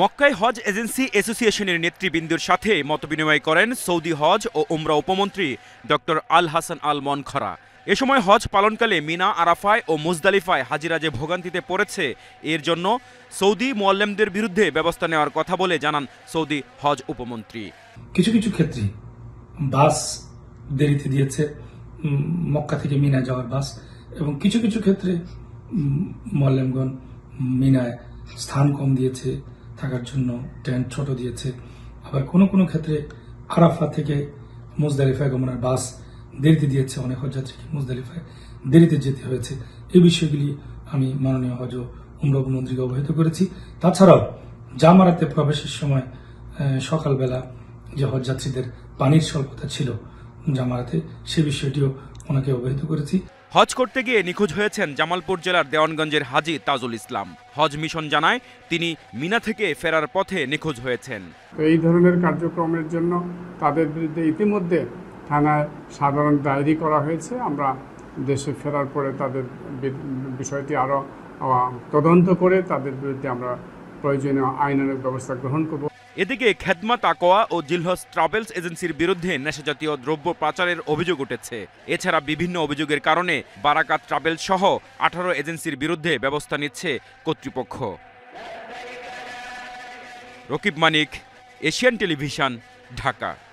মক্কায় হজ এজেন্সি অ্যাসোসিয়েশনের নেতৃবৃন্দুর সাথে মতবিনিময় করেন সৌদি হজ ও উমরা উপমন্ত্রী ডক্টর আল হাসান আল মনখরা এ সময় হজ পালনকালে মিনা আরাফায় ও মুজদালিফায় হাজিরা যে ভোগান্তিতে পড়েছে এর জন্য সৌদি মোয়াল্লেমদের বিরুদ্ধে ব্যবস্থা নেওয়ার কথা বলে জানান সৌদি হজ উপমন্ত্রী কিছু কিছু ক্ষেত্রে বাস দেরিতে দিয়েছে মক্কা থেকে মিনা যাওয়ার বাস এবং কিছু কিছু ক্ষেত্রে মোয়াল্লেমগণ মিনায় স্থান কম দিয়েছে থাকার জন্য টেন্ট ছোট দিয়েছে আবার কোনো কোনো ক্ষেত্রে আরাফা থেকে মুজদালিফায় গমনের বাস দেরিতে দিয়েছে অনেক হজযাত্রীকে মুজদালিফায় দেরিতে যেতে হয়েছে এই বিষয়গুলি আমি মাননীয় হজ উমরব অবহিত করেছি তাছাড়াও জামারাতে প্রবেশের সময় সকালবেলা যে হজযাত্রীদের পানির স্বল্পতা ছিল জামারাতে সে বিষয়টিও ওনাকে অবহিত করেছি হজ করতে গিয়ে নিখোঁজ হয়েছেন জামালপুর জেলার দেওয়ানগঞ্জের হাজি তাজুল ইসলাম হজ মিশন জানায় তিনি মিনা থেকে ফেরার পথে নিখোঁজ হয়েছেন এই ধরনের কার্যক্রমের জন্য তাদের বিরুদ্ধে ইতিমধ্যে থানায় সাধারণ ডায়েরি করা হয়েছে আমরা দেশে ফেরার পরে তাদের বিষয়টি আরও তদন্ত করে তাদের বিরুদ্ধে আমরা প্রয়োজনীয় আইনানুক ব্যবস্থা গ্রহণ করব এদিকে খেদমা তাকোয়া ও জিলহস ট্রাভেলস এজেন্সির বিরুদ্ধে নেশাজাতীয় দ্রব্য পাচারের অভিযোগ উঠেছে এছাড়া বিভিন্ন অভিযোগের কারণে বারাকাত ট্রাভেলস সহ আঠারো এজেন্সির বিরুদ্ধে ব্যবস্থা নিচ্ছে কর্তৃপক্ষ রকিব মানিক এশিয়ান টেলিভিশন ঢাকা